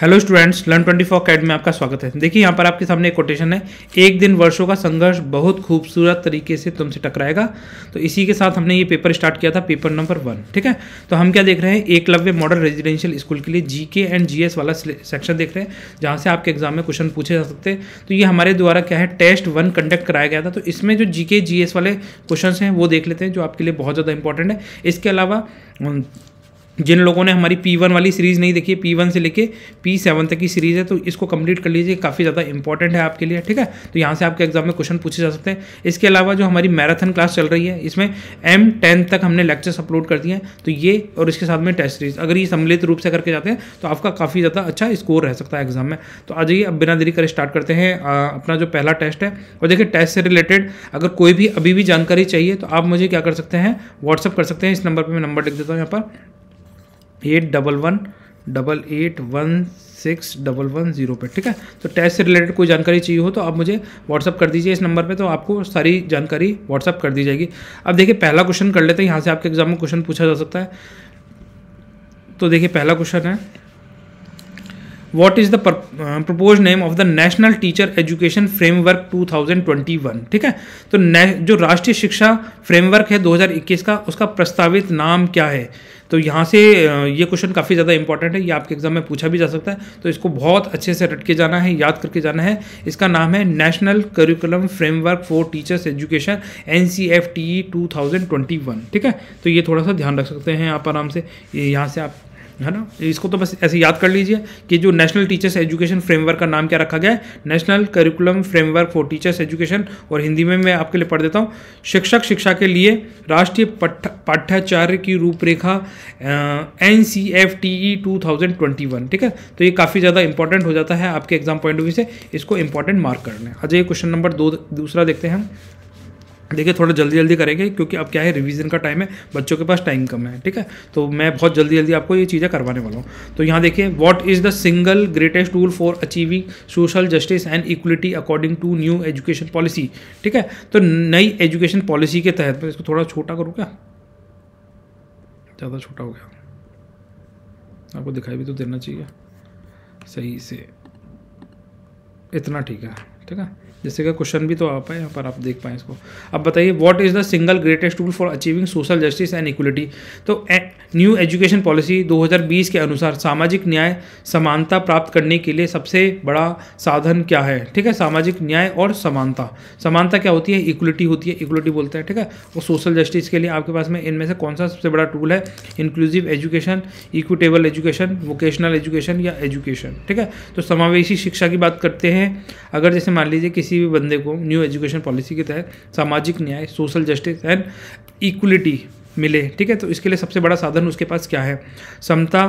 hello students learn twenty four academy में आपका स्वागत है देखिए यहाँ पर आपके सामने एक कोटेशन है एक दिन वर्षों का संघर्ष बहुत खूबसूरत तरीके से तुमसे टकराएगा तो इसी के साथ हमने ये पेपर स्टार्ट किया था पेपर नंबर वन ठीक है तो हम क्या देख रहे हैं एकलव्य मॉडल रेजिडेंशियल स्कूल के लिए जी एंड जी वाला सेक्शन देख रहे हैं जहाँ से आपके एग्जाम में क्वेश्चन पूछे जा सकते हैं तो ये हमारे द्वारा क्या है टेस्ट वन कंडक्ट कराया गया था तो इसमें जो जी के वाले क्वेश्चन हैं वो देख लेते हैं जो आपके लिए बहुत ज़्यादा इंपॉर्टेंट है इसके अलावा जिन लोगों ने हमारी पी वन वाली सीरीज़ नहीं देखी है पी वन से लेके पी सेवन तक की सीरीज़ है तो इसको कंप्लीट कर लीजिए काफ़ी ज़्यादा इंपॉर्टेंट है आपके लिए ठीक है तो यहाँ से आपके एग्जाम में क्वेश्चन पूछे जा सकते हैं इसके अलावा जो हमारी मैराथन क्लास चल रही है इसमें एम टेन तक हमने लेक्चर्स अपलोड कर दिए हैं तो ये और इसके साथ में टेस्ट सीरीज अगर ये सम्मिलित रूप से करके जाते हैं तो आपका काफ़ी ज़्यादा अच्छा स्कोर रह सकता है एग्जाम में तो आ जाइए अब बिना देरी कर स्टार्ट करते हैं अपना जो पहला टेस्ट है और देखिए टेस्ट से रिलेटेड अगर कोई भी अभी भी जानकारी चाहिए तो आप मुझे क्या कर सकते हैं व्हाट्सअप कर सकते हैं इस नंबर पर मैं नंबर लिख देता हूँ यहाँ पर eight double one double eight one six double one zero पर ठीक है तो टेस्ट से रिलेटेड कोई जानकारी चाहिए हो तो आप मुझे व्हाट्सअप कर दीजिए इस नंबर पे तो आपको सारी जानकारी व्हाट्सअप कर दी जाएगी अब देखिए पहला क्वेश्चन कर लेते हैं यहाँ से आपके एग्जाम में क्वेश्चन पूछा जा सकता है तो देखिए पहला क्वेश्चन है what is the propose name of the national teacher education framework 2021 ठीक है तो जो राष्ट्रीय शिक्षा फ्रेमवर्क है 2021 का उसका प्रस्तावित नाम क्या है तो यहाँ से ये क्वेश्चन काफ़ी ज़्यादा इंपॉर्टेंट है ये आपके एग्जाम में पूछा भी जा सकता है तो इसको बहुत अच्छे से रट के जाना है याद करके जाना है इसका नाम है national curriculum framework for teachers education N C F T two thousand twenty one ठीक है तो ये थोड़ा सा ध्यान रख सकते हैं आप आराम से यहाँ से आप है ना इसको तो बस ऐसे याद कर लीजिए कि जो नेशनल टीचर्स एजुकेशन फ्रेमवर्क का नाम क्या रखा गया है national curriculum framework for teachers education और हिंदी में मैं आपके लिए पढ़ देता हूँ शिक्षक शिक्षा के लिए राष्ट्रीय पाठ्याचार्य की रूपरेखा N C F T E two thousand twenty one ठीक है तो ये काफ़ी ज़्यादा इंपॉर्टेंट हो जाता है आपके एग्जाम पॉइंट ऑफ व्यू से इसको इंपॉर्टेंट मार्क करना है अजय क्वेश्चन नंबर दो दूसरा देखते हैं हम देखिए थोड़ा जल्दी जल्दी करेंगे क्योंकि अब क्या है रिवीजन का टाइम है बच्चों के पास टाइम कम है ठीक है तो मैं बहुत जल्दी जल्दी आपको ये चीज़ें करवाने वाला हूँ तो यहाँ देखिए what is the single greatest tool for achieving social justice and equality according to new education policy ठीक है तो नई एजुकेशन पॉलिसी के तहत मैं इसको थोड़ा छोटा करूँ क्या ज़्यादा छोटा हो गया आपको दिखाई भी तो देना चाहिए सही से इतना ठीक है ठीक है जैसे कि क्वेश्चन भी तो आ पाए यहाँ पर आप देख पाएँ इसको अब बताइए what is the single greatest tool for achieving social justice and equality तो न्यू एजुकेशन पॉलिसी 2020 के अनुसार सामाजिक न्याय समानता प्राप्त करने के लिए सबसे बड़ा साधन क्या है ठीक है सामाजिक न्याय और समानता समानता क्या होती है इक्वलिटी होती है इक्वलिटी बोलता है ठीक है और सोशल जस्टिस के लिए आपके पास में इनमें से कौन सा सबसे बड़ा टूल है inclusive education equitable education vocational education या एजुकेशन ठीक है तो समावेशी शिक्षा की बात करते हैं अगर जैसे मान लीजिए किसी किसी भी बंदे को न्यू एजुकेशन पॉलिसी के तहत सामाजिक न्याय सोशल जस्टिस एंड इक्वलिटी मिले ठीक है तो इसके लिए सबसे बड़ा साधन उसके पास क्या है समता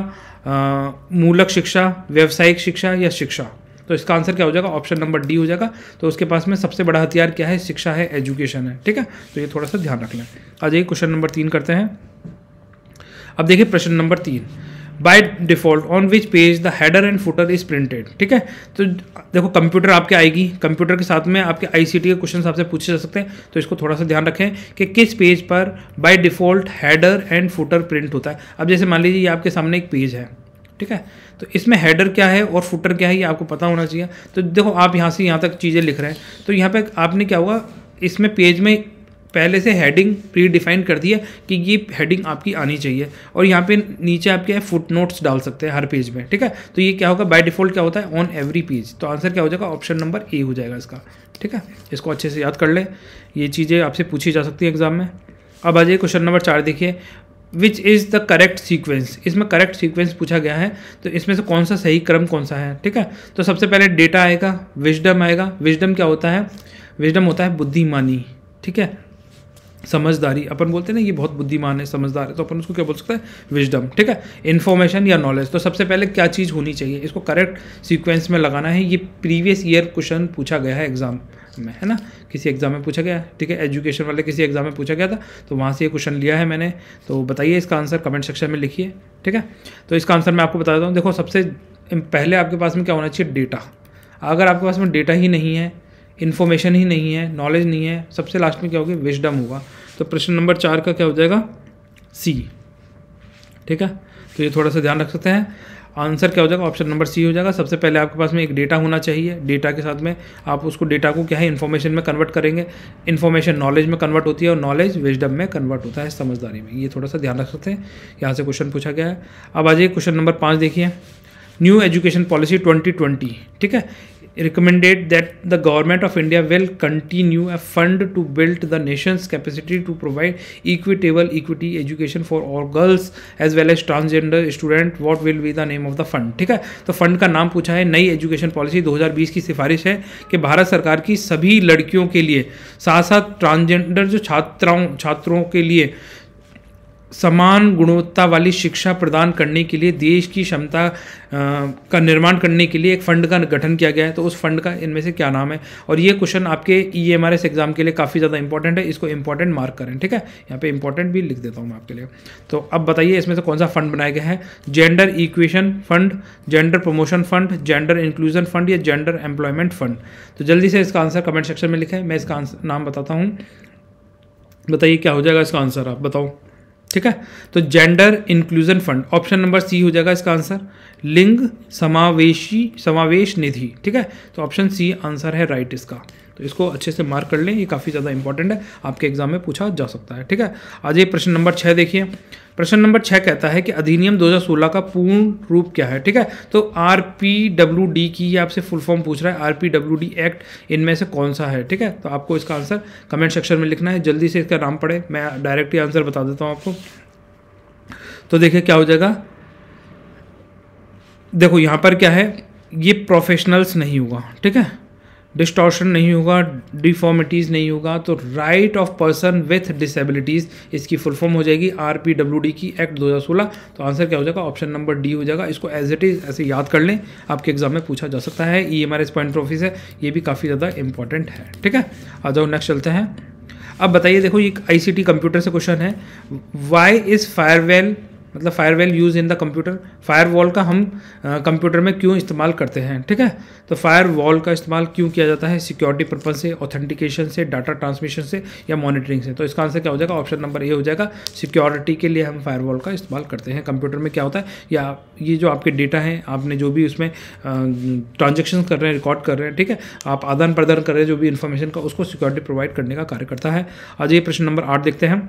मूलक शिक्षा व्यावसायिक शिक्षा या शिक्षा तो इसका आंसर क्या हो जाएगा ऑप्शन नंबर डी हो जाएगा तो उसके पास में सबसे बड़ा हथियार क्या है शिक्षा है एजुकेशन है ठीक है तो ये थोड़ा सा ध्यान रख लें आ जाइए क्वेश्चन नंबर तीन करते हैं अब देखिए प्रश्न नंबर तीन by default on which page the header and footer is printed ठीक है तो देखो कंप्यूटर आपके आएगी कंप्यूटर के साथ में आपके आईसीटी के क्वेश्चन आपसे पूछे जा सकते हैं तो इसको थोड़ा सा ध्यान रखें कि किस पेज पर by default header and footer print होता है अब जैसे मान लीजिए ये आपके सामने एक पेज है ठीक है तो इसमें हेडर क्या है और फुटर क्या है ये आपको पता होना चाहिए तो देखो आप यहाँ से यहाँ तक चीज़ें लिख रहे हैं तो यहाँ पर आपने क्या हुआ इसमें पेज में पहले से हेडिंग प्री डिफाइन कर दी है कि ये हेडिंग आपकी आनी चाहिए और यहाँ पे नीचे आप क्या है फुट नोट्स डाल सकते हैं हर पेज में ठीक है तो ये क्या होगा बाय डिफॉल्ट क्या होता है ऑन एवरी पेज तो आंसर क्या हो जाएगा ऑप्शन नंबर ए हो जाएगा इसका ठीक है इसको अच्छे से याद कर लें ये चीज़ें आपसे पूछी जा सकती हैं एग्जाम में अब आ जाइए क्वेश्चन नंबर चार देखिए which is the correct sequence इसमें करेक्ट सीक्वेंस पूछा गया है तो इसमें से कौन सा सही क्रम कौन सा है ठीक है तो सबसे पहले डेटा आएगा विजडम आएगा विजडम क्या होता है विजडम होता है बुद्धिमानी ठीक है समझदारी अपन बोलते हैं ना ये बहुत बुद्धिमान है समझदार है तो अपन उसको क्या बोल सकते हैं विजडम ठीक है इन्फॉर्मेशन या नॉलेज तो सबसे पहले क्या चीज़ होनी चाहिए इसको करेक्ट सीक्वेंस में लगाना है ये प्रीवियस ईयर क्वेश्चन पूछा गया है एग्जाम में है ना किसी एग्जाम में पूछा गया ठीक है एजुकेशन वाले किसी एग्जाम में पूछा गया था तो वहाँ से ये क्वेश्चन लिया है मैंने तो बताइए इसका आंसर कमेंट सेक्शन में लिखिए ठीक है तो इसका आंसर मैं आपको बता देता हूँ देखो सबसे पहले आपके पास में क्या होना चाहिए डेटा अगर आपके पास में डेटा ही नहीं है इन्फॉर्मेशन ही नहीं है नॉलेज नहीं है सबसे लास्ट में क्या होगी विजडम होगा तो प्रश्न नंबर चार का क्या हो जाएगा सी ठीक है तो ये थोड़ा सा ध्यान रख सकते हैं आंसर क्या हो जाएगा ऑप्शन नंबर सी हो जाएगा सबसे पहले आपके पास में एक डेटा होना चाहिए डेटा के साथ में आप उसको डेटा को क्या है इन्फॉर्मेशन में कन्वर्ट करेंगे इन्फॉर्मेशन नॉलेज में कन्वर्ट होती है और नॉलेज विजडम में कन्वर्ट होता है समझदारी में ये थोड़ा सा ध्यान रख सकते हैं यहाँ से क्वेश्चन पूछा गया है अब आ जाइए क्वेश्चन नंबर पाँच देखिए न्यू एजुकेशन पॉलिसी 2020 ठीक है recommended that the government of India will continue a fund to build the nation's capacity to provide equitable equity education for all girls as well as transgender student what will be the name of the fund theek hai to fund ka naam pucha hai nayi education policy 2020 ki sifarish hai ki bharat sarkar ki sabhi ladkiyon ke liye sath sath transgender jo chhatraon chhatron ke liye समान गुणवत्ता वाली शिक्षा प्रदान करने के लिए देश की क्षमता का निर्माण करने के लिए एक फंड का गठन किया गया है तो उस फंड का इनमें से क्या नाम है और ये क्वेश्चन आपके E M R S exam के लिए काफ़ी ज़्यादा इंपॉर्टेंट है इसको इंपॉर्टेंट मार्क करें ठीक है यहाँ पे इंपॉर्टेंट भी लिख देता हूँ मैं आपके लिए तो अब बताइए इसमें से कौन सा फंड बनाया गया है gender equation fund gender promotion fund gender inclusion fund या जेंडर एम्प्लॉयमेंट फंड तो जल्दी से इसका आंसर कमेंट सेक्शन में लिखें मैं इसका नाम बताता हूँ बताइए क्या हो जाएगा इसका आंसर आप बताओ ठीक है तो gender inclusion fund option number C हो जाएगा इसका आंसर लिंग समावेशी समावेश निधि ठीक है तो ऑप्शन सी आंसर है राइट इसका तो इसको अच्छे से मार्क कर लें ये काफ़ी ज़्यादा इंपॉर्टेंट है आपके एग्जाम में पूछा जा सकता है ठीक है आज ये प्रश्न नंबर छः देखिए प्रश्न नंबर छः कहता है कि अधिनियम 2016 का पूर्ण रूप क्या है ठीक है तो आर पी डब्ल्यू डी की आपसे फुल फॉर्म पूछ रहा है R P W D act इनमें से कौन सा है ठीक है तो आपको इसका आंसर कमेंट सेक्शन में लिखना है जल्दी से इसका नाम पड़े मैं डायरेक्ट ही आंसर बता देता हूँ आपको तो देखिए क्या हो जाएगा देखो यहाँ पर क्या है ये प्रोफेशनल्स नहीं हुआ ठीक है डिस्टॉर्शन नहीं होगा डिफॉर्मिटीज़ नहीं होगा तो right of person with disabilities इसकी फुल फॉर्म हो जाएगी आर पी डब्ल्यू डी की एक्ट 2016 तो आंसर क्या हो जाएगा ऑप्शन नंबर डी हो जाएगा इसको एज इट इज़ ऐसे याद कर लें आपके एग्जाम में पूछा जा सकता है E M R S point office है ये भी काफ़ी ज़्यादा इंपॉर्टेंट है ठीक है आ जाओ नेक्स्ट चलते हैं अब बताइए देखो ये आई सी टी कंप्यूटर से क्वेश्चन है वाई इज़ फायरवेल मतलब well used in the computer wall का हम कंप्यूटर में क्यों इस्तेमाल करते हैं ठीक है तो वॉल का इस्तेमाल क्यों किया जाता है सिक्योरिटी पर्पज से ऑथेंटिकेशन से डाटा ट्रांसमिशन से या मॉनिटरिंग से तो इसका आंसर क्या हो जाएगा ऑप्शन नंबर ए हो जाएगा सिक्योरिटी के लिए हम वॉल का इस्तेमाल करते हैं कंप्यूटर में क्या होता है या ये जो आपके डेटा हैं आपने जो भी उसमें ट्रांजेक्शन कर रहे हैं रिकॉर्ड कर रहे हैं ठीक है आप आदान प्रदान कर रहे हैं जो भी इन्फॉर्मेशन का उसको सिक्योरिटी प्रोवाइड करने का कार्य करता है आज ये प्रश्न नंबर आठ देखते हैं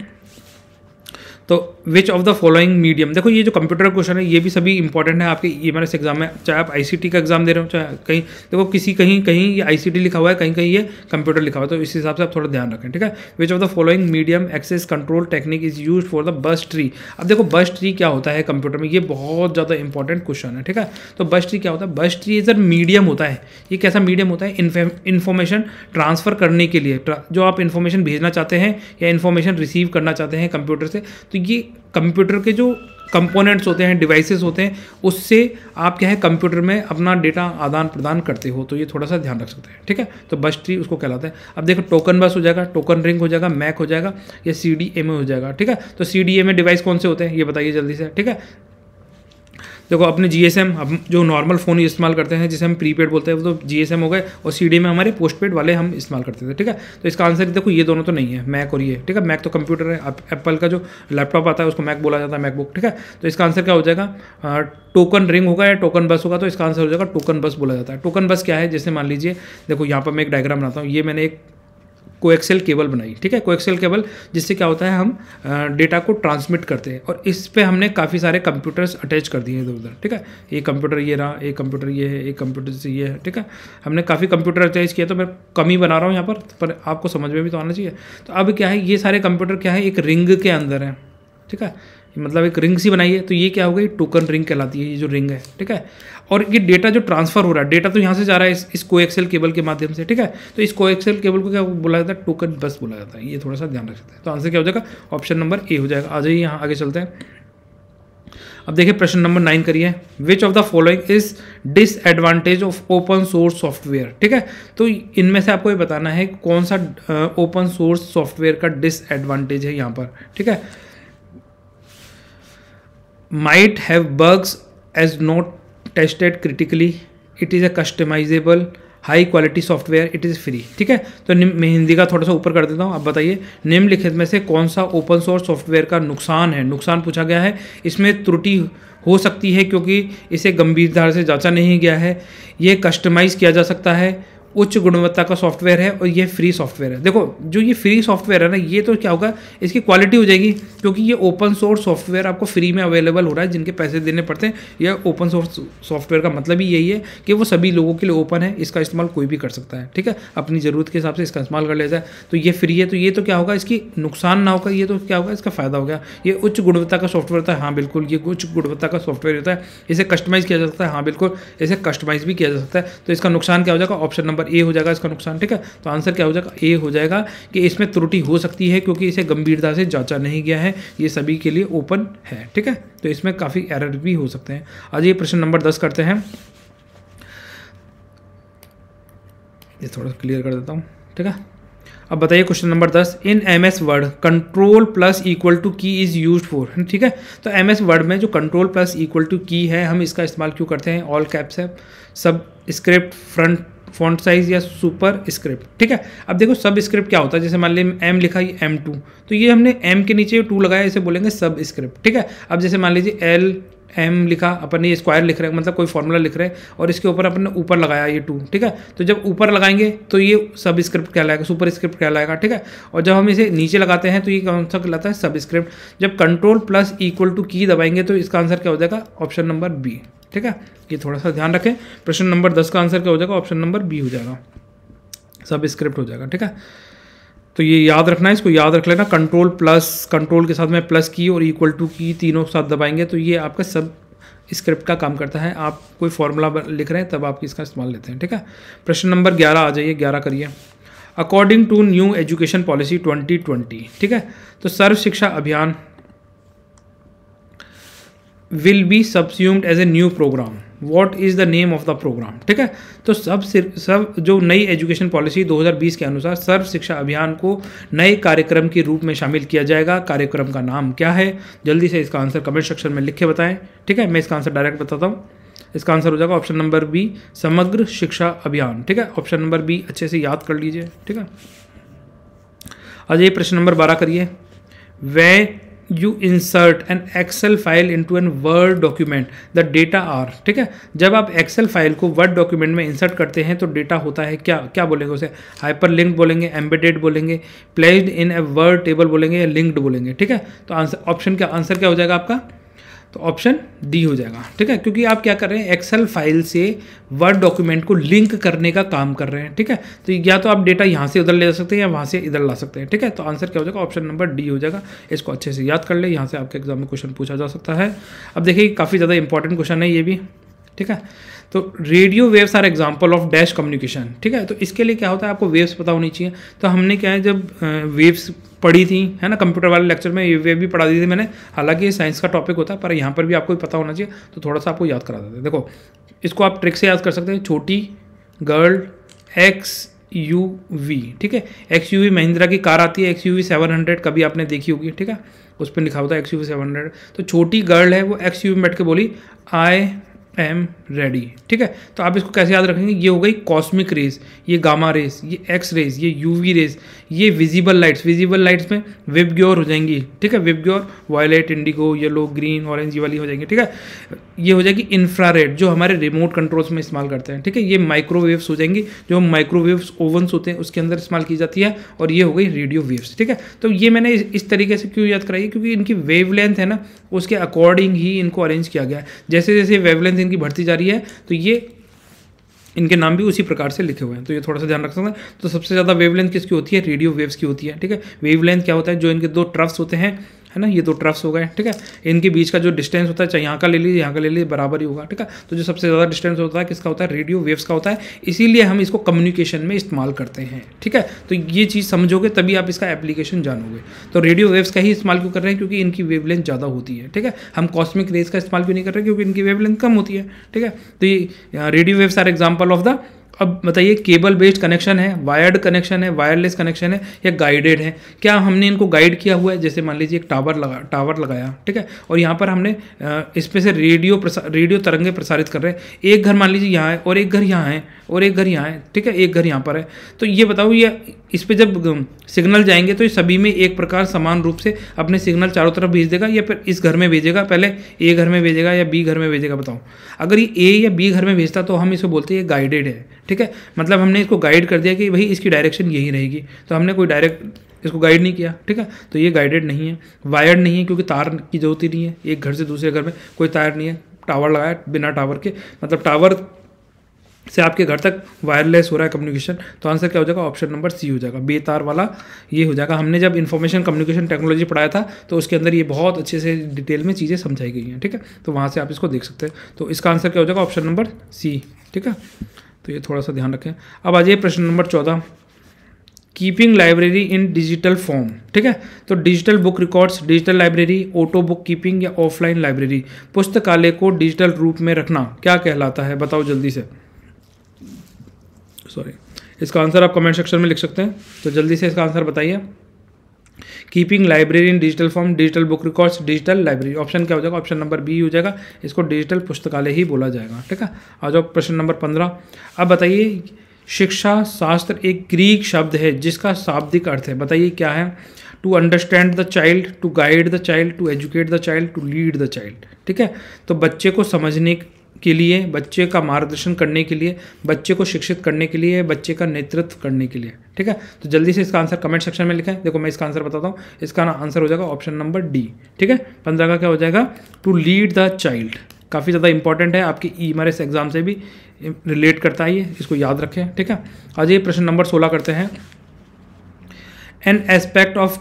तो which of the following medium देखो ये जो कंप्यूटर क्वेश्चन है ये भी सभी इंपॉर्टेंट है आपके ई एम एग्जाम में चाहे आप आई का एग्जाम दे रहे हो चाहे कहीं देखो किसी कहीं कहीं ये आई लिखा हुआ है कहीं कहीं ये कंप्यूटर लिखा हुआ है तो इस हिसाब से आप थोड़ा ध्यान रखें ठीक है which of the following medium access control technique is use for the bus tree अब देखो बस ट्री क्या होता है कंप्यूटर में ये बहुत ज़्यादा इंपॉर्टेंट क्वेश्चन है ठीक है तो बस ट्री क्या होता है बस ट्री इज अ मीडियम होता है ये कैसा मीडियम होता है इन्फॉर्मेशन ट्रांसफर करने के लिए जो आप इन्फॉर्मेशन भेजना चाहते हैं या इन्फॉर्मेशन रिसीव करना चाहते हैं कंप्यूटर से तो ये कंप्यूटर के जो कंपोनेंट्स होते हैं डिवाइसेस होते हैं उससे आप क्या है कंप्यूटर में अपना डेटा आदान प्रदान करते हो तो ये थोड़ा सा ध्यान रख सकते हैं ठीक है तो बस ट्री उसको कहलाता है अब देखो टोकन बस हो जाएगा टोकन रिंग हो जाएगा मैक हो जाएगा या सी डी एम हो जाएगा ठीक है तो सी डी डिवाइस कौन से होते हैं ये बताइए जल्दी से ठीक है देखो अपने जी एस एम जो नॉर्मल फ़ोन इस्तेमाल करते हैं जिसे हम प्रीपेड बोलते हैं वो तो जी एस एम हो गए और सी डी में हमारे पोस्टपेड वाले हम इस्तेमाल करते थे ठीक है तो इसका आंसर देखो ये दोनों तो नहीं है मैक और ये ठीक है मैक तो कंप्यूटर है एप्पल का जो लैपटॉप आता है उसको मैक बोला जाता है मैकबुक ठीक है तो इसका आंसर क्या हो जाएगा टोकन रिंग होगा या टोकन बस होगा तो इसका आंसर हो जाएगा टोकन बस बोला जाता है टोकन बस क्या है जैसे मान लीजिए देखो यहाँ पर मैं एक डायग्राम बनाता हूँ ये मैंने एक कोएक्सेल केबल बनाई ठीक है कोएक्सेल केबल जिससे क्या होता है हम डेटा को ट्रांसमिट करते हैं और इस पर हमने काफ़ी सारे कंप्यूटर्स अटैच कर दिए इधर उधर ठीक है ये कंप्यूटर ये रहा एक कंप्यूटर ये है एक कंप्यूटर से ये है ठीक है हमने काफ़ी कंप्यूटर अटैच किया तो मैं कमी बना रहा हूँ यहाँ पर पर आपको समझ में भी तो आना चाहिए तो अब क्या है ये सारे कंप्यूटर क्या है एक रिंग के अंदर है ठीक है मतलब एक रिंग सी बनाई है तो ये क्या हो गई टोकन रिंग कहलाती है ये जो रिंग है ठीक है और ये डेटा जो ट्रांसफर हो रहा है डेटा तो यहाँ से जा रहा है इस इस कोएक्सेल केबल के माध्यम से ठीक है तो इस कोएक्सेल केबल को क्या बोला जाता है टोकन बस बोला जाता है ये थोड़ा सा ध्यान रख सकते हैं तो आंसर क्या हो जाएगा ऑप्शन नंबर ए हो जाएगा आ जाइए यहाँ आगे चलते हैं अब देखिए प्रश्न नंबर नाइन करिए which of the following is disadvantage of open source software ठीक है तो इनमें से आपको ये बताना है कौन सा ओपन सोर्स सॉफ्टवेयर का डिसएडवांटेज है यहाँ पर ठीक है might have bugs as not tested critically it is a customizable high quality software it is free ठीक है तो मैं हिंदी का थोड़ा सा ऊपर कर देता हूँ आप बताइए निम्नलिखित में से कौन सा ओपन सोर्स सॉफ्टवेयर का नुकसान है नुकसान पूछा गया है इसमें त्रुटि हो सकती है क्योंकि इसे गंभीरता से जांचा नहीं गया है ये कस्टमाइज़ किया जा सकता है उच्च गुणवत्ता का सॉफ्टवेयर है और ये फ्री सॉफ्टवेयर है देखो जो ये फ्री सॉफ्टवेयर है ना ये तो क्या होगा इसकी क्वालिटी हो जाएगी क्योंकि ये ओपन सोर्स सॉफ्टवेयर आपको फ्री में अवेलेबल हो रहा है जिनके पैसे देने पड़ते हैं यह ओपन सोर्स सॉफ्टवेयर का मतलब ही यही है कि वो सभी लोगों के लिए ओपन है इसका इस्तेमाल कोई भी कर सकता है ठीक है अपनी ज़रूरत के हिसाब से इसका इस्तेमाल कर लेता है तो ये फ्री है तो ये तो क्या होगा इसकी नुकसान ना होगा ये तो क्या होगा इसका फ़ायदा हो गया ये उच्च गुणवत्ता का सॉफ्टवेयर होता है हाँ बिल्कुल ये उच्च गुणवत्ता का सॉफ्टवेयर होता है इसे कस्टमाइज़ किया जा सकता है हाँ बिल्कुल इसे कस्टमाइज़ भी किया जा सकता है तो इसका नुकसान क्या हो जाएगा ऑप्शन नंबर पर ए हो जाएगा इसका नुकसान ठीक है तो आंसर क्या हो जाएगा ए हो जाएगा कि इसमें त्रुटि हो सकती है क्योंकि इसे गंभीरता से जांचा नहीं गया है ये सभी के लिए ओपन है ठीक है तो इसमें काफ़ी एरर भी हो सकते हैं आज ये प्रश्न नंबर दस करते हैं ये थोड़ा क्लियर कर देता हूँ ठीक है अब बताइए क्वेश्चन नंबर दस in M S Word control plus equal to key is use for ठीक है तो एम एस वर्ड में जो कंट्रोल प्लस इक्वल टू की है हम इसका इस्तेमाल क्यों करते हैं ऑल कैप्स है subscript front font size या सुपर स्क्रिप्ट ठीक है अब देखो सब स्क्रिप्ट क्या होता है जैसे मान लीजिए एम लिखा ये एम टू तो ये हमने एम के नीचे टू लगाया इसे बोलेंगे सब स्क्रिप्ट ठीक है अब जैसे मान लीजिए एल एम लिखा अपन ये स्क्वायर लिख रहे हैं मतलब कोई फॉर्मूला लिख रहे हैं और इसके ऊपर अपन ने ऊपर लगाया ये टू ठीक है तो जब ऊपर लगाएंगे तो ये सब स्क्रिप्ट कहलाएगा सुपर स्क्रिप्ट कहलाएगा ठीक है और जब हम इसे नीचे लगाते हैं तो ये कौन सा कहलाता है सब स्क्रिप्ट जब कंट्रोल प्लस इक्वल टू की दबाएंगे तो इसका आंसर क्या हो जाएगा ऑप्शन नंबर बी ठीक है ये थोड़ा सा ध्यान रखें प्रश्न नंबर दस का आंसर क्या हो जाएगा ऑप्शन नंबर बी हो जाएगा सब स्क्रिप्ट हो जाएगा ठीक है तो ये याद रखना है इसको याद रख लेना कंट्रोल प्लस कंट्रोल के साथ में प्लस की और इक्वल टू की तीनों के साथ दबाएंगे तो ये आपका सब स्क्रिप्ट का काम करता है आप कोई फॉर्मूला लिख रहे हैं तब आप इसका इस्तेमाल लेते हैं ठीक है प्रश्न नंबर ग्यारह आ जाइए ग्यारह करिए according to new education policy 2020 ठीक है तो Sarva Shiksha Abhiyan will be subsumed as a new program what is the name of the program ठीक है तो सब सब जो नई एजुकेशन पॉलिसी 2020 के अनुसार सर्व शिक्षा अभियान को नए कार्यक्रम के रूप में शामिल किया जाएगा कार्यक्रम का नाम क्या है जल्दी से इसका आंसर कमेंट सेक्शन में लिख के बताएं ठीक है मैं इसका आंसर डायरेक्ट बताता हूँ इसका आंसर हो जाएगा ऑप्शन नंबर बी समग्र शिक्षा अभियान ठीक है ऑप्शन नंबर बी अच्छे से याद कर लीजिए ठीक है अजय प्रश्न नंबर बारह करिए वह you insert an Excel file into an Word document the data are ठीक है जब आप एक्सेल फाइल को वर्ड डॉक्यूमेंट में इंसर्ट करते हैं तो डेटा होता है क्या क्या बोलेंगे उसे हाइपर लिंक बोलेंगे एम्बेडेड बोलेंगे placed in a Word table बोलेंगे या लिंक्ड बोलेंगे ठीक है तो आंसर ऑप्शन का आंसर क्या हो जाएगा आपका तो ऑप्शन डी हो जाएगा ठीक है क्योंकि आप क्या कर रहे हैं एक्सेल फाइल से वर्ड डॉक्यूमेंट को लिंक करने का काम कर रहे हैं ठीक है तो या तो आप डेटा यहाँ से उधर ले सकते हैं या वहाँ से इधर ला सकते हैं ठीक है तो आंसर क्या हो जाएगा ऑप्शन नंबर डी हो जाएगा इसको अच्छे से याद कर ले यहाँ से आपके एग्जाम में क्वेश्चन पूछा जा सकता है अब देखिए काफ़ी ज़्यादा इंपॉर्टेंट क्वेश्चन है ये भी ठीक है तो radio waves are example of dash communication ठीक है तो इसके लिए क्या होता है आपको वेव्स पता होनी चाहिए तो हमने क्या है जब वेव्स पढ़ी थी है ना कंप्यूटर वाले लेक्चर में ये वेव भी पढ़ा दी थी मैंने हालांकि ये साइंस का टॉपिक होता है पर यहाँ पर भी आपको पता होना चाहिए तो थोड़ा सा आपको याद करा देते हैं देखो इसको आप ट्रिक से याद कर सकते हैं छोटी गर्ल एक्स यू वी ठीक है एक्स यू वी महिंद्रा की कार आती है X U V seven hundred कभी आपने देखी होगी ठीक है उस पर लिखा होता है X U V seven hundred तो छोटी गर्ल है वो एक्स यू वी बैठ के बोली आई एम रेडी ठीक है तो आप इसको कैसे याद रखेंगे ये हो गई कॉस्मिक रेस ये गामा रेस ये एक्स रेस ये यूवी रेस ये विजिबल लाइट्स विजिबल लाइट्स में वेब ग्योर हो जाएंगी ठीक है VIBGYOR violet indigo yellow green orange ये वाली हो जाएंगी ठीक है ये हो जाएगी इंफ्रारेड जो हमारे रिमोट कंट्रोल्स में इस्तेमाल करते हैं ठीक है ये माइक्रोवेव्स हो जाएंगी जो माइक्रोवेव्स ओवन्स होते हैं उसके अंदर इस्तेमाल की जाती है और ये हो गई रेडियो वेव्स ठीक है तो ये मैंने इस तरीके से क्यों याद कराई क्योंकि इनकी वेवलेंथ है ना उसके अकॉर्डिंग ही इनको अरेंज किया गया है जैसे जैसे वेवलेंथ की भर्ती रही है तो ये इनके नाम भी उसी प्रकार से लिखे हुए हैं तो ये थोड़ा सा ध्यान रख सकते हैं तो सबसे ज़्यादा वेवलेंथ किसकी होती है रेडियो वेव्स की होती है ठीक है वेवलेंथ क्या होता है जो इनके दो ट्रफ्स होते हैं है ना ये दो ट्रफ्स हो गए ठीक है इनके बीच का जो डिस्टेंस होता है चाहे यहाँ का ले लीजिए यहाँ का ले लीजिए बराबर ही होगा ठीक है तो जो सबसे ज़्यादा डिस्टेंस होता है किसका होता है रेडियो वेव्स का होता है इसीलिए हम इसको कम्युनिकेशन में इस्तेमाल करते हैं ठीक है तो ये चीज़ समझोगे तभी आप इसका एप्लीकेशन जानोगे तो रेडियो वेव्स का ही इस्तेमाल क्यों कर रहे हैं क्योंकि इनकी वेवलेंथ ज़्यादा होती है ठीक है हम कॉस्मिक रेस का इस्तेमाल क्यों नहीं कर रहे क्योंकि इनकी वेवलेंथ कम होती है ठीक है तो ये radio waves are example of the अब बताइए केबल बेस्ड कनेक्शन है वायर्ड कनेक्शन है वायरलेस कनेक्शन है या गाइडेड है क्या हमने इनको गाइड किया हुआ है जैसे मान लीजिए एक टावर लगा टावर लगाया ठीक है और यहाँ पर हमने इस पर से रेडियो रेडियो तरंगे प्रसारित कर रहे हैं एक घर मान लीजिए यहाँ है और एक घर यहाँ है और एक घर यहाँ है ठीक है एक घर यहाँ पर है तो ये बताओ ये इस पर जब सिग्नल जाएंगे तो ये सभी में एक प्रकार समान रूप से अपने सिग्नल चारों तरफ भेज देगा या फिर इस घर में भेजेगा पहले ए घर में भेजेगा या बी घर में भेजेगा बताओ अगर ये ए या बी घर में भेजता तो हम इसे बोलते हैं ये गाइडेड है ठीक है मतलब हमने इसको गाइड कर दिया कि भाई इसकी डायरेक्शन यही रहेगी तो हमने कोई डायरेक्ट इसको गाइड नहीं किया ठीक है तो ये गाइडेड नहीं है वायर्ड नहीं है क्योंकि तार की जरूरत ही नहीं है एक घर से दूसरे घर में कोई तार नहीं है टावर लगाया बिना टावर के मतलब टावर से आपके घर तक वायरलेस हो रहा है कम्युनिकेशन तो आंसर क्या हो जाएगा ऑप्शन नंबर सी हो जाएगा बेतार वाला ये हो जाएगा हमने जब इन्फॉर्मेशन कम्युनिकेशन टेक्नोलॉजी पढ़ाया था तो उसके अंदर ये बहुत अच्छे से डिटेल में चीज़ें समझाई गई हैं ठीक है तो वहाँ से आप इसको देख सकते हैं तो इसका आंसर क्या हो जाएगा ऑप्शन नंबर सी ठीक है तो ये थोड़ा सा ध्यान रखें अब आ जाइए प्रश्न नंबर चौदह keeping library in digital form ठीक है तो digital book records digital library auto book keeping या ऑफलाइन लाइब्रेरी पुस्तकालय को डिजिटल रूप में रखना क्या कहलाता है बताओ जल्दी से सॉरी इसका आंसर आप कमेंट सेक्शन में लिख सकते हैं तो जल्दी से इसका आंसर बताइए keeping library in digital form digital book records digital library option क्या हो जाएगा ऑप्शन नंबर बी हो जाएगा इसको डिजिटल पुस्तकालय ही बोला जाएगा ठीक है आ जाओ प्रश्न नंबर पंद्रह अब बताइए शिक्षा शास्त्र एक ग्रीक शब्द है जिसका शाब्दिक अर्थ है बताइए क्या है to understand the child to guide the child to educate the child to lead the child ठीक है तो बच्चे को समझने के लिए बच्चे का मार्गदर्शन करने के लिए बच्चे को शिक्षित करने के लिए बच्चे का नेतृत्व करने के लिए ठीक है तो जल्दी से इसका आंसर कमेंट सेक्शन में लिखें देखो मैं इसका आंसर बताता हूँ इसका आंसर हो जाएगा ऑप्शन नंबर डी ठीक है पंद्रह का क्या हो जाएगा टू लीड द चाइल्ड काफ़ी ज़्यादा इंपॉर्टेंट है आपकी ई एम एग्ज़ाम से भी रिलेट करता है ये इसको याद रखें ठीक है आज ये प्रश्न नंबर सोलह करते हैं an aspect of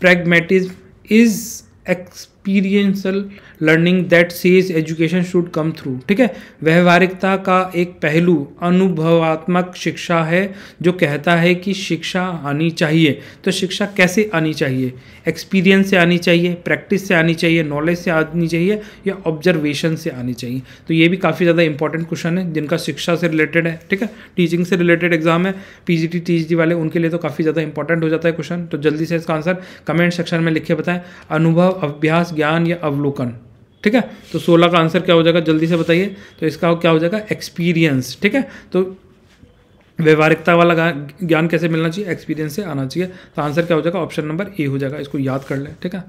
pragmatism is एक्स experiential learning that says education should come through ठीक है व्यवहारिकता का एक पहलू अनुभवात्मक शिक्षा है जो कहता है कि शिक्षा आनी चाहिए तो शिक्षा कैसे आनी चाहिए एक्सपीरियंस से आनी चाहिए प्रैक्टिस से आनी चाहिए नॉलेज से आनी चाहिए या ऑब्जर्वेशन से आनी चाहिए तो ये भी काफ़ी ज़्यादा इंपॉर्टेंट क्वेश्चन है जिनका शिक्षा से रिलेटेड है ठीक है टीचिंग से रिलेटेड एग्जाम है जी टी वाले उनके लिए तो काफ़ी ज़्यादा इंपॉर्टेंट हो जाता है क्वेश्चन तो जल्दी से इसका आंसर कमेंट सेक्शन में लिख के बताएं अनुभव अभ्यास ज्ञान या अवलोकन ठीक है तो सोलह का आंसर क्या हो जाएगा जल्दी से बताइए तो इसका क्या हो जाएगा एक्सपीरियंस ठीक है तो व्यवहारिकता वाला ज्ञान कैसे मिलना चाहिए एक्सपीरियंस से आना चाहिए तो आंसर क्या हो जाएगा ऑप्शन नंबर ए हो जाएगा इसको याद कर लें ठीक है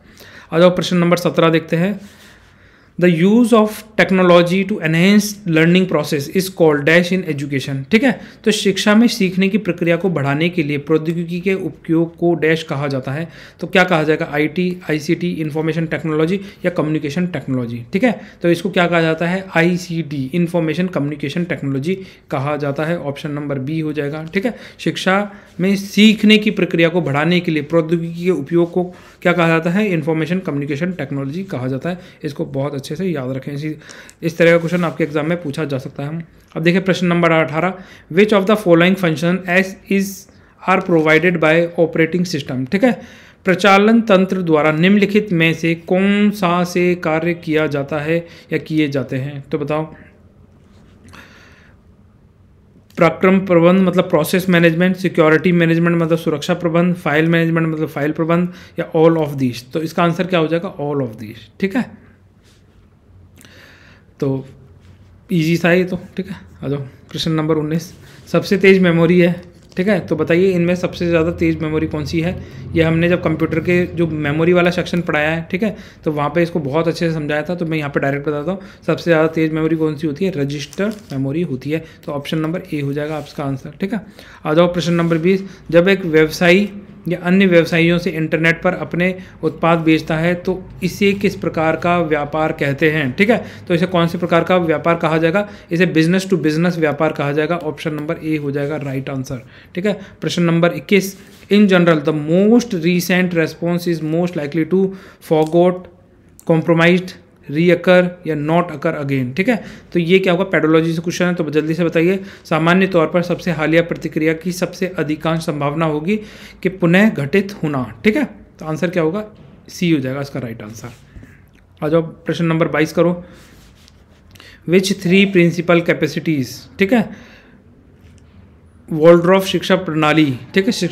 आ जाओ प्रश्न नंबर सत्रह देखते हैं the use of technology to enhance learning process is called dash in education ठीक है तो शिक्षा में सीखने की प्रक्रिया को बढ़ाने के लिए प्रौद्योगिकी के उपयोग को डैश कहा जाता है तो क्या कहा जाएगा I T I C T information technology या कम्युनिकेशन टेक्नोलॉजी ठीक है तो इसको क्या कहा जाता है I C T information communication technology कहा जाता है ऑप्शन नंबर बी हो जाएगा ठीक है शिक्षा में सीखने की प्रक्रिया को बढ़ाने के लिए प्रौद्योगिकी के उपयोग को क्या कहा जाता है इन्फॉर्मेशन कम्युनिकेशन टेक्नोलॉजी कहा जाता है इसको बहुत अच्छे से याद रखें इसी इस तरह का क्वेश्चन आपके एग्जाम में पूछा जा सकता है अब देखिए प्रश्न नंबर अठारह which of the following functions is are provided by operating system ठीक है प्रचालन तंत्र द्वारा निम्नलिखित में से कौन सा से कार्य किया जाता है या किए जाते हैं तो बताओ प्रक्रम प्रबंध मतलब प्रोसेस मैनेजमेंट सिक्योरिटी मैनेजमेंट मतलब सुरक्षा प्रबंध फाइल मैनेजमेंट मतलब फाइल प्रबंध या ऑल ऑफ दिस तो इसका आंसर क्या हो जाएगा ऑल ऑफ दिस ठीक है तो ईजी था ये तो ठीक है आ जाओ प्रश्न नंबर उन्नीस सबसे तेज़ मेमोरी है ठीक है तो बताइए इनमें सबसे ज़्यादा तेज़ मेमोरी कौन सी है ये हमने जब कंप्यूटर के जो मेमोरी वाला सेक्शन पढ़ाया है ठीक है तो वहाँ पे इसको बहुत अच्छे से समझाया था तो मैं यहाँ पे डायरेक्ट बताता हूँ सबसे ज़्यादा तेज़ मेमोरी कौन सी होती है रजिस्टर मेमोरी होती है तो ऑप्शन नंबर ए हो जाएगा आपका आंसर ठीक है आ जाओ प्रश्न नंबर बीस जब एक व्यवसायी या अन्य व्यवसायियों से इंटरनेट पर अपने उत्पाद बेचता है तो इसे किस प्रकार का व्यापार कहते हैं ठीक है तो इसे कौन से प्रकार का व्यापार कहा जाएगा इसे बिजनेस टू बिजनेस व्यापार कहा जाएगा ऑप्शन नंबर ए हो जाएगा राइट आंसर ठीक है प्रश्न नंबर इक्कीस in general the most recent response is most likely to forgot compromised reoccur या नॉट अकर अगेन ठीक है तो ये क्या होगा पेडोलॉजी से क्वेश्चन है तो जल्दी से बताइए सामान्य तौर पर सबसे हालिया प्रतिक्रिया की सबसे अधिकांश संभावना होगी कि पुनः घटित होना ठीक है तो आंसर क्या होगा सी हो जाएगा इसका राइट आंसर आ जाओ प्रश्न नंबर बाईस करो विच थ्री प्रिंसिपल कैपेसिटीज़ ठीक है वॉल्ड्रॉफ शिक्षा प्रणाली ठीक है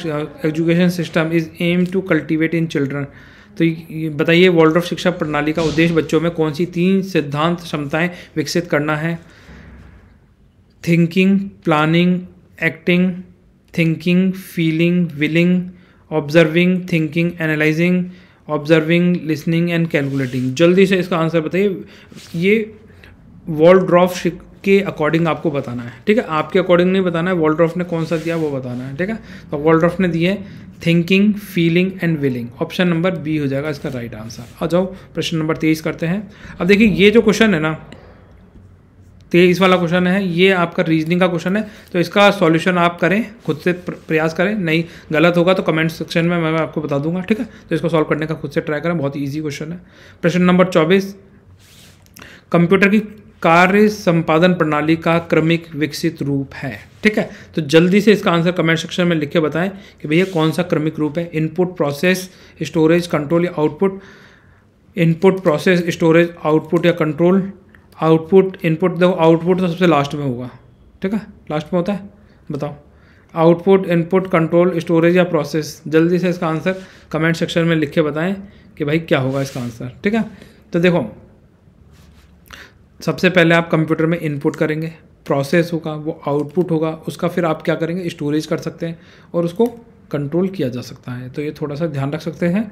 education system is aim to cultivate in children तो बताइए वॉल्ड्रॉफ शिक्षा प्रणाली का उद्देश्य बच्चों में कौन सी तीन सिद्धांत क्षमताएं विकसित करना है thinking planning acting thinking feeling willing observing thinking analysing observing listening and calculating जल्दी से इसका आंसर बताइए ये वॉल्ड्रॉफ के अकॉर्डिंग आपको बताना है ठीक है आपके अकॉर्डिंग नहीं बताना है वॉल्ड्रॉफ ने कौन सा दिया वो बताना है ठीक है तो वॉल्ड्रॉफ ने दिए thinking feeling and willing option number B हो जाएगा इसका राइट आंसर आ जाओ प्रश्न नंबर तेईस करते हैं अब देखिए ये जो क्वेश्चन है ना तेईस वाला क्वेश्चन है ये आपका रीजनिंग का क्वेश्चन है तो इसका सॉल्यूशन आप करें खुद से प्रयास करें नहीं गलत होगा तो कमेंट सेक्शन में मैं आपको बता दूंगा ठीक है तो इसको सॉल्व करने का खुद से ट्राई करें बहुत ईजी क्वेश्चन है प्रश्न नंबर चौबीस कंप्यूटर की कार्य संपादन प्रणाली का क्रमिक विकसित रूप है ठीक है तो जल्दी से इसका आंसर कमेंट सेक्शन में लिख के बताएं कि भैया कौन सा क्रमिक रूप है इनपुट प्रोसेस स्टोरेज कंट्रोल या output input process storage output या कंट्रोल आउटपुट इनपुट देखो आउटपुट तो सबसे लास्ट में होगा ठीक है लास्ट में होता है बताओ आउटपुट इनपुट कंट्रोल स्टोरेज या प्रोसेस जल्दी से इसका आंसर कमेंट सेक्शन में लिख के बताएं कि भाई क्या होगा इसका आंसर ठीक है तो देखो सबसे पहले आप कंप्यूटर में इनपुट करेंगे प्रोसेस होगा वो आउटपुट होगा उसका फिर आप क्या करेंगे स्टोरेज कर सकते हैं और उसको कंट्रोल किया जा सकता है तो ये थोड़ा सा ध्यान रख सकते हैं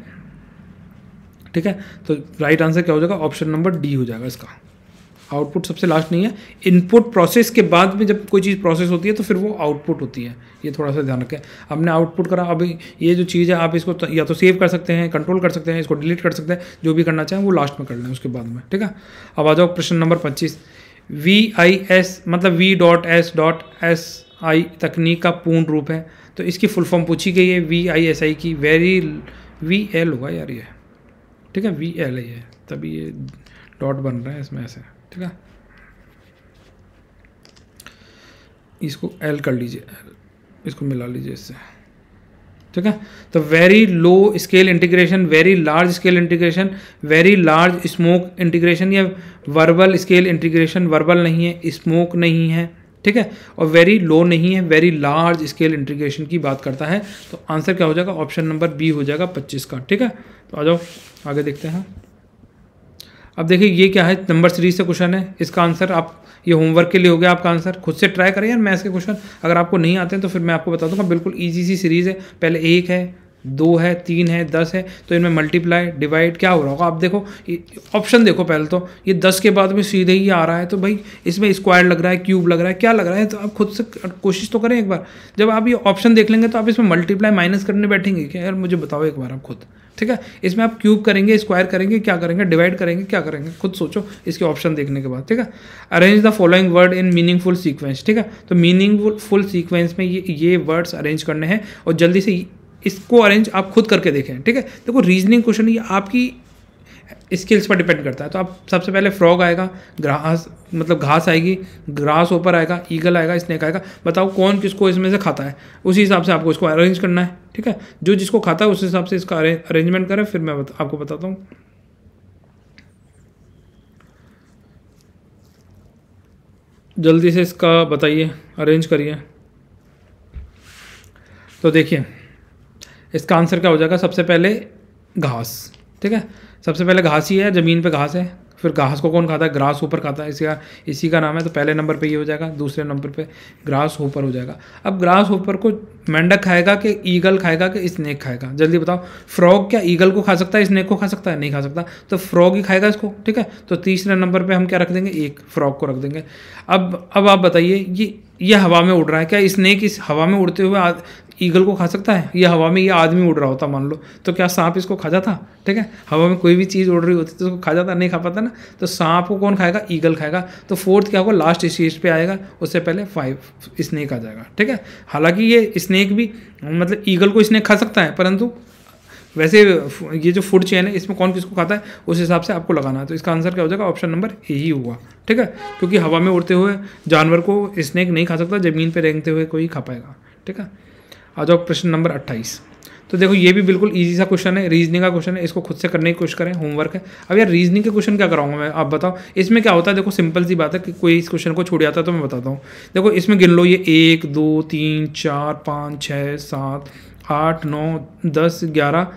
ठीक है तो राइट आंसर क्या हो जाएगा ऑप्शन नंबर डी हो जाएगा इसका आउटपुट सबसे लास्ट नहीं है इनपुट प्रोसेस के बाद में जब कोई चीज़ प्रोसेस होती है तो फिर वो आउटपुट होती है ये थोड़ा सा ध्यान रखें हमने आउटपुट करा अभी ये जो चीज़ है आप इसको तो, या तो सेव कर सकते हैं कंट्रोल कर सकते हैं इसको डिलीट कर सकते हैं जो भी करना चाहें वो लास्ट में कर लें उसके बाद में ठीक है अब आ जाओ प्रश्न नंबर पच्चीस वी आई एस मतलब V dot S dot S I तकनीक का पूर्ण रूप है तो इसकी फुल फॉर्म पूछी गई है वी आई एस आई की वेरी वी एल होगा यार ये ठीक है वी एल है ये तभी ये डॉट बन रहा है इसमें ऐसे ठीक है इसको एल कर लीजिए इसको मिला लीजिए इससे ठीक है तो very low scale integration very large scale integration very large smoke integration या वर्बल स्केल इंटीग्रेशन वर्बल नहीं है स्मोक नहीं है ठीक है और वेरी लो नहीं है वेरी लार्ज स्केल इंटीग्रेशन की बात करता है तो आंसर क्या हो जाएगा ऑप्शन नंबर बी हो जाएगा पच्चीस का ठीक है तो आ जाओ आगे देखते हैं अब देखिए ये क्या है नंबर सीरीज से क्वेश्चन है इसका आंसर आप ये होमवर्क के लिए हो गया आपका आंसर खुद से ट्राई करें यार मैथ्स के क्वेश्चन अगर आपको नहीं आते हैं तो फिर मैं आपको बता दूंगा बिल्कुल ईजी सी सीरीज़ है पहले एक है दो है तीन है दस है तो इनमें मल्टीप्लाई डिवाइड क्या हो रहा होगा आप देखो ऑप्शन देखो पहले तो ये दस के बाद में सीधे ही आ रहा है तो भाई इसमें स्क्वायर लग रहा है क्यूब लग रहा है क्या लग रहा है तो आप खुद से कोशिश तो करें एक बार जब आप ये ऑप्शन देख लेंगे तो आप इसमें मल्टीप्लाई माइनस करने बैठेंगे क्या यार मुझे बताओ एक बार आप खुद ठीक है इसमें आप क्यूब करेंगे स्क्वायर करेंगे क्या करेंगे डिवाइड करेंगे क्या करेंगे खुद सोचो इसके ऑप्शन देखने के बाद ठीक है arrange the following word in meaningful sequence ठीक है तो मीनिंगफुल सीक्वेंस में ये ये वर्ड्स अरेंज करने हैं और जल्दी से इसको अरेंज आप खुद करके देखें ठीक है देखो रीजनिंग क्वेश्चन ये आपकी स्किल्स पर डिपेंड करता है तो आप सबसे पहले फ्रॉग आएगा ग्रास मतलब घास आएगी ग्रास ऊपर आएगा ईगल आएगा स्नेक आएगा बताओ कौन किसको इसमें से खाता है उसी हिसाब से आपको इसको अरेंज करना है ठीक है जो जिसको खाता है उस हिसाब से इसका अरेंजमेंट करें फिर मैं बता, आपको बताता हूँ जल्दी से इसका बताइए अरेंज करिए तो देखिए इसका आंसर क्या हो जाएगा सबसे पहले घास ठीक है सबसे पहले घास ही है ज़मीन पे घास है फिर घास को कौन खाता है ग्रास ऊपर खाता है इसका इसी का नाम है तो पहले नंबर पे ये हो जाएगा दूसरे नंबर पे ग्रास ऊपर हो जाएगा अब ग्रास ऊपर को मेंढक खाएगा कि ईगल खाएगा कि स्नेक खाएगा जल्दी बताओ फ्रॉग क्या ईगल को खा सकता है स्नेक को खा सकता है नहीं खा सकता तो फ्रॉग ही खाएगा इसको ठीक है तो तीसरे नंबर पर हम क्या रख देंगे एक फ्रॉग को रख देंगे अब अब आप बताइए ये ये हवा में उड़ रहा है क्या स्नेक इस हवा में उड़ते हुए ईगल को खा सकता है या हवा में ये आदमी उड़ रहा होता मान लो तो क्या सांप इसको खा जाता ठीक है हवा में कोई भी चीज़ उड़ रही होती तो उसको खा जाता नहीं खा पाता ना तो सांप को कौन खाएगा ईगल खाएगा तो फोर्थ क्या होगा लास्ट स्टेज पे आएगा उससे पहले फाइव स्नैक आ जाएगा ठीक है हालांकि ये स्नैक भी मतलब ईगल को स्नेक खा सकता है परंतु वैसे ये जो फूड चेन है इसमें कौन किसको खाता है उस हिसाब से आपको लगाना है तो इसका आंसर क्या हो जाएगा ऑप्शन नंबर ए ही हुआ ठीक है क्योंकि हवा में उड़ते हुए जानवर को स्नेक नहीं खा सकता ज़मीन पर रेंगते हुए कोई खा पाएगा ठीक है आ जाओ प्रश्न नंबर अट्ठाईस तो देखो ये भी बिल्कुल ईजी सा क्वेश्चन है रीजनिंग का क्वेश्चन है इसको खुद से करने की कोशिश करें होमवर्क है अब यार रीजनिंग के क्वेश्चन क्या कराऊंगा मैं आप बताओ इसमें क्या होता है देखो सिंपल सी बात है कि कोई इस क्वेश्चन को छोड़ जाता है तो मैं बताता हूँ देखो इसमें गिन लो ये एक दो तीन चार पाँच छः सात आठ नौ दस ग्यारह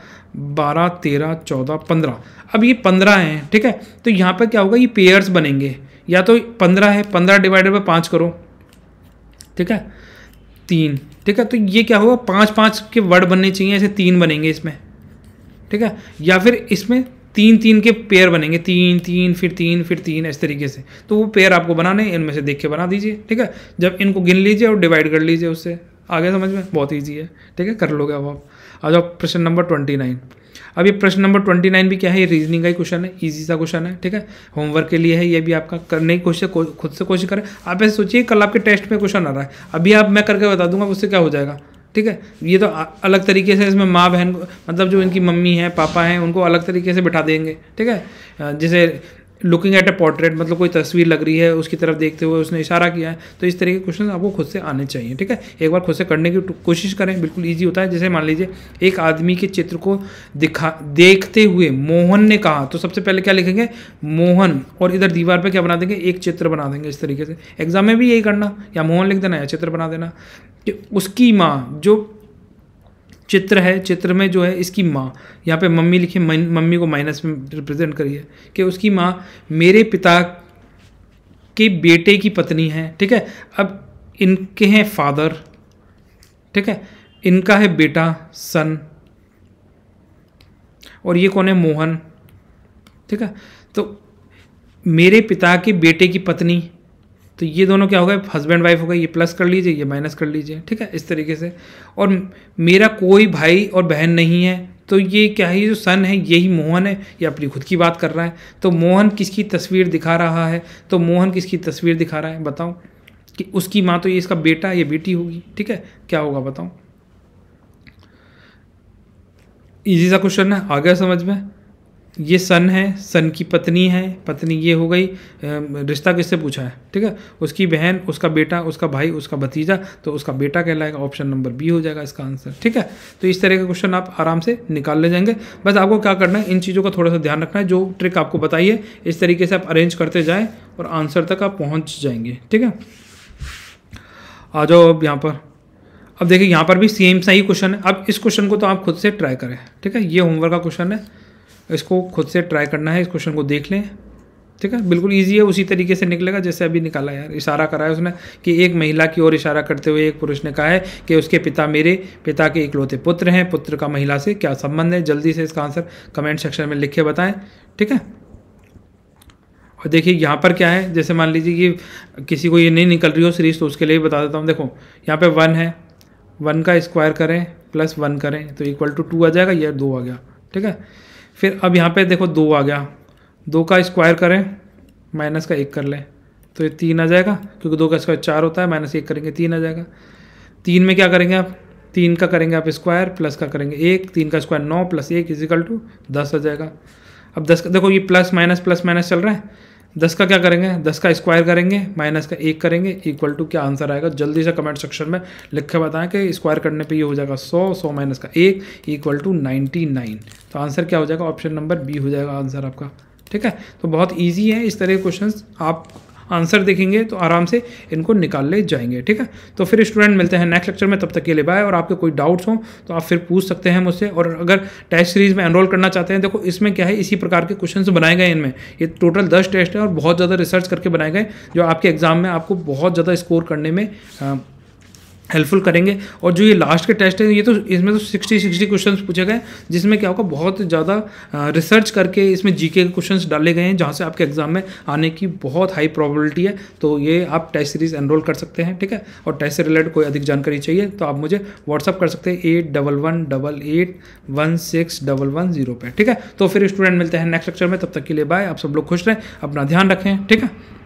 बारह तेरह चौदह पंद्रह अब ये पंद्रह हैं ठीक है तो यहाँ पर क्या होगा ये पेयर्स बनेंगे या तो पंद्रह है पंद्रह डिवाइडेड बाई पाँच करो ठीक है तीन ठीक है तो ये क्या होगा पाँच पाँच के वर्ड बनने चाहिए ऐसे तीन बनेंगे इसमें ठीक है या फिर इसमें तीन तीन के पेयर बनेंगे तीन तीन फिर तीन फिर तीन इस तरीके से तो वो पेयर आपको बनाने इनमें से देख के बना दीजिए ठीक है जब इनको गिन लीजिए और डिवाइड कर लीजिए उससे आगे समझ में बहुत ईजी है ठीक है कर लोगे अब आप आ जाओ प्रश्न नंबर ट्वेंटी नाइन अब ये प्रश्न नंबर ट्वेंटी नाइन भी क्या है ये रीजनिंग का ही क्वेश्चन है ईजी सा क्वेश्चन है ठीक है होमवर्क के लिए है ये भी आपका करने की कोशिश खुद से कोशिश करें आप ऐसे सोचिए कल आपके टेस्ट में क्वेश्चन आ रहा है अभी आप मैं करके बता दूंगा उससे क्या हो जाएगा ठीक है ये तो अलग तरीके से इसमें माँ बहन मतलब जो इनकी मम्मी है पापा हैं उनको अलग तरीके से बिठा देंगे ठीक है जैसे लुकिंग एट अ पोर्ट्रेट मतलब कोई तस्वीर लग रही है उसकी तरफ देखते हुए उसने इशारा किया है तो इस तरह के क्वेश्चन आपको खुद से आने चाहिए ठीक है एक बार खुद से करने की तो कोशिश करें बिल्कुल ईजी होता है जैसे मान लीजिए एक आदमी के चित्र को दिखा देखते हुए मोहन ने कहा तो सबसे पहले क्या लिखेंगे मोहन और इधर दीवार पर क्या बना देंगे एक चित्र बना देंगे इस तरीके से एग्जाम में भी यही करना या मोहन लिख देना या चित्र बना देना कि उसकी माँ जो चित्र है चित्र में जो है इसकी माँ यहाँ पे मम्मी लिखे मम्मी को माइनस में रिप्रेजेंट करी है कि उसकी माँ मेरे पिता के बेटे की पत्नी है ठीक है अब इनके हैं फादर ठीक है इनका है बेटा सन और ये कौन है मोहन ठीक है तो मेरे पिता के बेटे की पत्नी तो ये दोनों क्या हो गए हस्बैंड वाइफ हो गए ये प्लस कर लीजिए ये माइनस कर लीजिए ठीक है इस तरीके से और मेरा कोई भाई और बहन नहीं है तो ये क्या है जो सन है यही मोहन है ये अपनी खुद की बात कर रहा है तो मोहन किसकी तस्वीर दिखा रहा है तो मोहन किसकी तस्वीर दिखा रहा है बताओ कि उसकी माँ तो ये इसका बेटा ये बेटी होगी ठीक है क्या होगा बताओ इजी सा क्वेश्चन है आ गया समझ में ये सन है सन की पत्नी है पत्नी ये हो गई रिश्ता किससे पूछा है ठीक है उसकी बहन उसका बेटा उसका भाई उसका भतीजा तो उसका बेटा कहलाएगा ऑप्शन नंबर बी हो जाएगा इसका आंसर ठीक है तो इस तरह के क्वेश्चन आप आराम से निकाल ले जाएंगे बस आपको क्या करना है इन चीज़ों का थोड़ा सा ध्यान रखना है जो ट्रिक आपको बताइए इस तरीके से आप अरेंज करते जाएँ और आंसर तक आप पहुँच जाएंगे ठीक है आ जाओ अब यहाँ पर अब देखिए यहाँ पर भी सेम सा ही क्वेश्चन है अब इस क्वेश्चन को तो आप खुद से ट्राई करें ठीक है ये होमवर्क का क्वेश्चन है इसको खुद से ट्राई करना है इस क्वेश्चन को देख लें ठीक है बिल्कुल ईजी है उसी तरीके से निकलेगा जैसे अभी निकाला यार इशारा करा है उसने कि एक महिला की ओर इशारा करते हुए एक पुरुष ने कहा है कि उसके पिता मेरे पिता के इकलौते पुत्र हैं पुत्र का महिला से क्या संबंध है जल्दी से इसका आंसर कमेंट सेक्शन में लिख के बताएं ठीक है और देखिए यहाँ पर क्या है जैसे मान लीजिए कि किसी को ये नहीं निकल रही हो सीरीज तो उसके लिए भी बता देता हूँ देखो यहाँ पर वन है वन का स्क्वायर करें प्लस वन करें तो इक्वल टू टू आ जाएगा यह दो आ गया ठीक है फिर अब यहाँ पे देखो दो आ गया दो का स्क्वायर करें माइनस का एक कर लें तो ये तीन आ जाएगा क्योंकि दो का स्क्वायर चार होता है माइनस एक करेंगे तीन आ जाएगा तीन में क्या करेंगे आप तीन का करेंगे आप स्क्वायर प्लस का करेंगे एक तीन का स्क्वायर नौ प्लस एक इजिकल टू दस आ जाएगा अब दस का देखो ये प्लस माइनस प्लस माइनस चल रहा है दस का क्या करेंगे दस का स्क्वायर करेंगे माइनस का एक करेंगे इक्वल टू क्या आंसर आएगा जल्दी से कमेंट सेक्शन में लिख के बताएं कि स्क्वायर करने पे ये हो जाएगा सौ सौ माइनस का एक इक्वल टू नाइन्टी नाइन तो आंसर क्या हो जाएगा ऑप्शन नंबर बी हो जाएगा आंसर आपका ठीक है तो बहुत ईजी है इस तरह के क्वेश्चन आप आंसर देखेंगे तो आराम से इनको निकाल ले जाएंगे ठीक है तो फिर स्टूडेंट मिलते हैं नेक्स्ट लेक्चर में तब तक के लिए बाय और आपके कोई डाउट्स हों तो आप फिर पूछ सकते हैं मुझसे और अगर टेस्ट सीरीज में एनरोल करना चाहते हैं देखो इसमें क्या है इसी प्रकार के क्वेश्चन बनाए गए इनमें ये टोटल दस टेस्ट है और बहुत ज़्यादा रिसर्च करके बनाए गए जो आपके एग्जाम में आपको बहुत ज़्यादा स्कोर करने में हेल्पफुल करेंगे और जो ये लास्ट के टेस्ट हैं ये तो इसमें तो सिक्सटी सिक्सटी क्वेश्चन पूछे गए जिसमें क्या होगा बहुत ज़्यादा रिसर्च करके इसमें जीके के क्वेश्चन डाले गए हैं जहाँ से आपके एग्जाम में आने की बहुत हाई प्रोबेबिलिटी है तो ये आप टेस्ट सीरीज एनरोल कर सकते हैं ठीक है और टेस्ट से रिलेटेड कोई अधिक जानकारी चाहिए तो आप मुझे व्हाट्सअप कर सकते हैं eight double one double eight one six double one zero पर ठीक है तो फिर स्टूडेंट मिलते हैं नेक्स्ट लेक्चर में तब तक के लिए बाय आप सब लोग खुश रहें अपना ध्यान रखें ठीक है